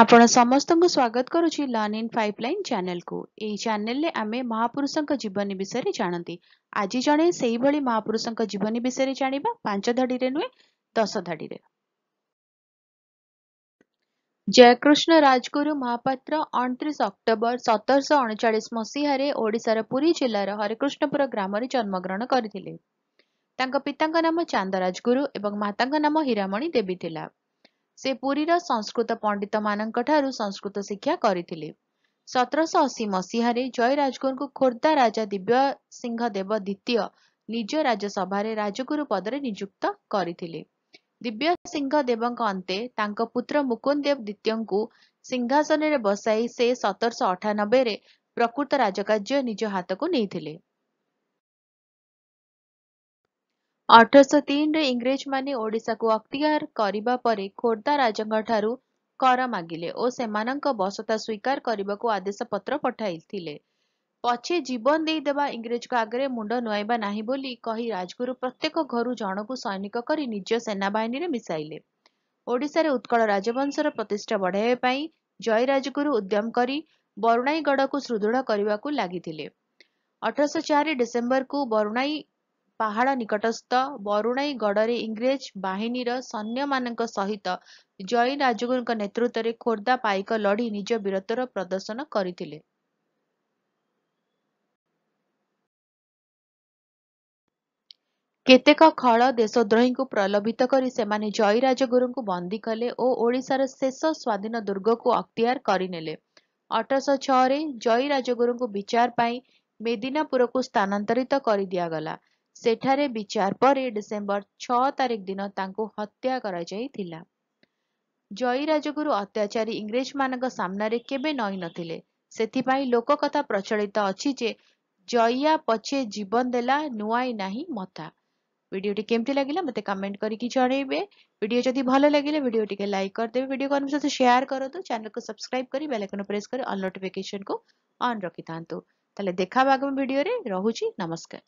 ଆପଣ ସମସ୍ତଙ୍କୁ ସ୍ୱାଗତ କରୁଛି ଲର୍ନ ଇନ୍ ଫାଇପ୍ ଲାଇନ୍ ଚ୍ୟାନେଲକୁ ଏହି ଚ୍ୟାନେଲରେ ଆମେ ମହାପୁରୁଷଙ୍କ ଜୀବନୀ ବିଷୟରେ ଜାଣନ୍ତି ଆଜି ଜଣେ ସେହିଭଳି ମହାପୁରୁଷଙ୍କ ଜୀବନୀ ବିଷୟରେ ଜାଣିବା ପାଞ୍ଚ ଧାଡ଼ିରେ ନୁହେଁ ଦଶ ଧାଡ଼ିରେ ଜୟକୃଷ୍ଣ ରାଜଗୁରୁ ମହାପାତ୍ର ଅଣତିରିଶ ଅକ୍ଟୋବର ସତରଶହ ଅଣଚାଳିଶ ମସିହାରେ ଓଡ଼ିଶାର ପୁରୀ ଜିଲ୍ଲାର ହରେକୃଷ୍ଣପୁର ଗ୍ରାମରେ ଜନ୍ମଗ୍ରହଣ କରିଥିଲେ ତାଙ୍କ ପିତାଙ୍କ ନାମ ଚାନ୍ଦ ରାଜଗୁରୁ ଏବଂ ମାତାଙ୍କ ନାମ ହୀରାମଣି ଦେବୀ ଥିଲା ସେ ପୁରୀର ସଂସ୍କୃତ ପଣ୍ଡିତ ମାନଙ୍କ ଠାରୁ ସଂସ୍କୃତ ଶିକ୍ଷା କରିଥିଲେ ସତରଶହ ଅଶୀ ମସିହାରେ ଜୟ ରାଜଗୁରୁଙ୍କୁ ଖୋର୍ଦ୍ଧା ରାଜା ଦିବ୍ୟସିଂହ ଦେବ ଦ୍ୱିତୀୟ ନିଜ ରାଜ୍ୟସଭାରେ ରାଜଗୁରୁ ପଦରେ ନିଯୁକ୍ତ କରିଥିଲେ ଦିବ୍ୟସିଂହ ଦେବଙ୍କ ଅନ୍ତେ ତାଙ୍କ ପୁତ୍ର ମୁକୁନ୍ଦ ଦେବ ଦ୍ୱିତୀୟଙ୍କୁ ସିଂହାସନରେ ବସାଇ ସେ ସତରଶହ ଅଠାନବେରେ ପ୍ରକୃତ ରାଜକାର୍ଯ୍ୟ ନିଜ ହାତକୁ ନେଇଥିଲେ ଅଠରଶହ ତିନିରେ ଇଂରେଜମାନେ ଓଡ଼ିଶାକୁ ଅକ୍ତିଆର କରିବା ପରେ ଖୋର୍ଦ୍ଧା ରାଜାଙ୍କଠାରୁ କର ମାଗିଲେ ଓ ସେମାନଙ୍କ ବସତା ସ୍ୱୀକାର କରିବାକୁ ଆଦେଶପତ୍ର ପଠାଇଥିଲେ ପଛେ ଜୀବନ ଦେଇଦେବା ଇଂରେଜଙ୍କ ଆଗରେ ମୁଣ୍ଡ ନୁଆଇବା ନାହିଁ ବୋଲି କହି ରାଜଗୁରୁ ପ୍ରତ୍ୟେକ ଘରୁ ଜଣକୁ ସୈନିକ କରି ନିଜ ସେନାବାହିନୀରେ ମିଶାଇଲେ ଓଡ଼ିଶାରେ ଉତ୍କଳ ରାଜବଂଶର ପ୍ରତିଷ୍ଠା ବଢ଼ାଇବା ପାଇଁ ଜୟ ରାଜଗୁରୁ ଉଦ୍ୟମ କରି ବରୁଣାଇଗଡ଼କୁ ସୁଦୃଢ଼ କରିବାକୁ ଲାଗିଥିଲେ ଅଠରଶହ ଚାରି ଡିସେମ୍ବରକୁ ବରୁଣାଇ ପାହାଡ଼ ନିକଟସ୍ଥ ବରୁଣେଇ ଗଡ଼ରେ ଇଂରେଜ ବାହିନୀର ସୈନ୍ୟମାନଙ୍କ ସହିତ ଜୟୀ ରାଜଗୁରୁଙ୍କ ନେତୃତ୍ୱରେ ଖୋର୍ଦ୍ଧା ପାଇକ ଲଢ଼ି ନିଜ ବୀରତ୍ୱର ପ୍ରଦର୍ଶନ କରିଥିଲେ କେତେକ ଖଳ ଦେଶଦ୍ରୋହୀଙ୍କୁ ପ୍ରଲୋଭିତ କରି ସେମାନେ ଜୟ ରାଜଗୁରୁଙ୍କୁ ବନ୍ଦୀ କଲେ ଓ ଓଡ଼ିଶାର ଶେଷ ସ୍ଵାଧୀନ ଦୁର୍ଗକୁ ଅକ୍ତିଆର କରିନେଲେ ଅଠରଶହ ଛଅରେ ଜୟୀ ରାଜଗୁରୁଙ୍କୁ ବିଚାର ପାଇଁ ମେଦିନାପୁରକୁ ସ୍ଥାନାନ୍ତରିତ କରିଦିଆଗଲା ସେଠାରେ ବିଚାର ପରେ ଡିସେମ୍ବର ଛଅ ତାରିଖ ଦିନ ତାଙ୍କୁ ହତ୍ୟା କରାଯାଇଥିଲା ଜୟୀ ରାଜଗୁରୁ ଅତ୍ୟାଚାରୀ ଇଂରେଜମାନଙ୍କ ସାମ୍ନାରେ କେବେ ନଇନଥିଲେ ସେଥିପାଇଁ ଲୋକକଥା ପ୍ରଚଳିତ ଅଛି ଯେ ଜୟା ପଛେ ଜୀବନ ଦେଲା ନୁଆଇ ନାହିଁ ମଥା ଭିଡ଼ିଓଟି କେମିତି ଲାଗିଲା ମୋତେ କମେଣ୍ଟ କରିକି ଜଣେଇବେ ଭିଡ଼ିଓ ଯଦି ଭଲ ଲାଗିଲେ ଭିଡ଼ିଓ ଟିକେ ଲାଇକ୍ କରିଦେବେ ଭିଡ଼ିଓକୁ ଅନ୍ୟ ସହିତ ସେୟାର କରନ୍ତୁ ଚ୍ୟାନେଲକୁ ସବସ୍କ୍ରାଇବ୍ କରି ବେଲାଇକନ୍ ପ୍ରେସ୍ କରି ଅଲ୍ ନୋଟିଫିକେସନକୁ ଅନ୍ ରଖିଥାନ୍ତୁ ତାହେଲେ ଦେଖା ଆଗାମୀ ଭିଡ଼ିଓରେ ରହୁଛି ନମସ୍କାର